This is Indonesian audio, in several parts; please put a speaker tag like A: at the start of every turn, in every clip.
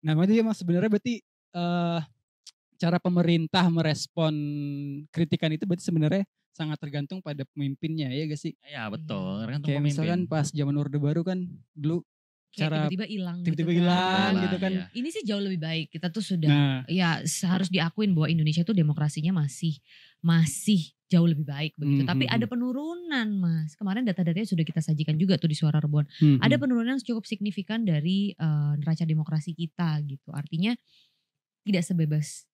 A: Nah, berarti emang sebenarnya berarti uh, cara pemerintah merespon kritikan itu berarti sebenarnya sangat tergantung pada pemimpinnya ya gak sih? Iya betul. Iya. Tergantung Kayak pemimpin. misalkan pas zaman Orde Baru kan dulu cara tiba-tiba hilang gitu tiba-tiba kan. hilang gitu, kan. gitu kan iya.
B: ini sih jauh lebih baik kita tuh sudah nah. ya harus diakuin bahwa Indonesia tuh demokrasinya masih masih jauh lebih baik begitu. Hmm, Tapi hmm, ada hmm. penurunan Mas. Kemarin data-datanya sudah kita sajikan juga tuh di Suara Rebon. Hmm, ada hmm. penurunan yang cukup signifikan dari uh, neraca demokrasi kita gitu. Artinya tidak sebebas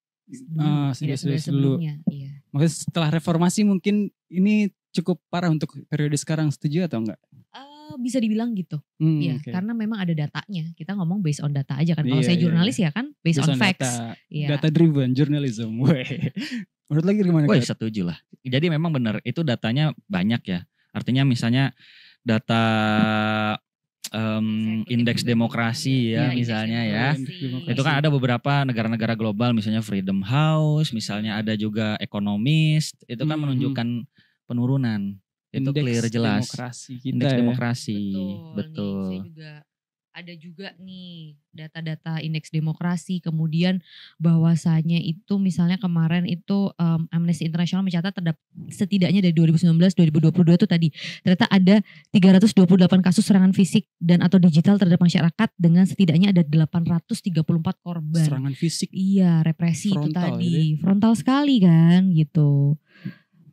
B: uh, tidak sebebas sebelumnya.
A: Iya. Maksudnya setelah reformasi mungkin ini cukup parah untuk periode sekarang setuju atau enggak?
B: Eh, bisa dibilang gitu. Hmm, ya, okay. karena memang ada datanya. Kita ngomong based on data aja kan. Kalau iya, saya iya, iya. jurnalis yeah. ya kan based, based on, on facts. Data, yeah. data
A: driven journalism. Menurut lagi gimana? Wah setuju lah. Jadi memang benar itu datanya banyak ya. Artinya misalnya data um, indeks demokrasi iya, ya, ya misalnya ya. Demokrasi. Itu kan ada beberapa negara-negara global misalnya Freedom House, misalnya ada juga ekonomis, itu kan hmm. menunjukkan penurunan. Itu indeks clear jelas. Demokrasi kita indeks ya. demokrasi. Betul. Betul. Nih, saya
B: juga ada juga nih data-data indeks demokrasi kemudian bahwasanya itu misalnya kemarin itu um, Amnesty International mencatat terdapat setidaknya dari 2019 2022 itu tadi ternyata ada 328 kasus serangan fisik dan atau digital terhadap masyarakat dengan setidaknya ada 834 korban serangan fisik iya represi frontal, itu tadi gitu ya frontal sekali
A: kan gitu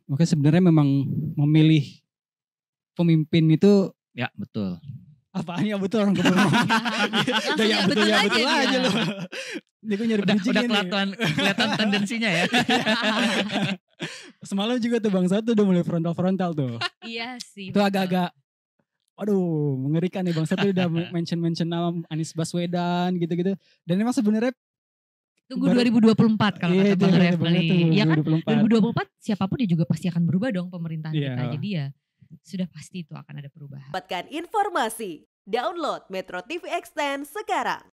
A: Oke sebenarnya memang memilih pemimpin itu ya betul Apaan ya betul orang kebun Udah ya betul ya betul gitu. aja lu. Dia kok nyari udah, udah kelihatan, kelihatan tendensinya ya. Semalam juga tuh Bang Satu udah mulai frontal-frontal tuh. iya sih. Itu agak-agak Aduh, mengerikan nih Bang Satu udah mention-mention nama Anies Baswedan gitu-gitu. Dan emang sebenarnya Tunggu Baru, 2024 kalau iya, kata Bang iya, Refli. Iya kan 2024.
B: 2024 siapapun dia juga pasti akan berubah dong pemerintahan yeah. kita. Jadi ya sudah pasti itu akan ada perubahan. Dapatkan informasi, download Metro TV Extend sekarang.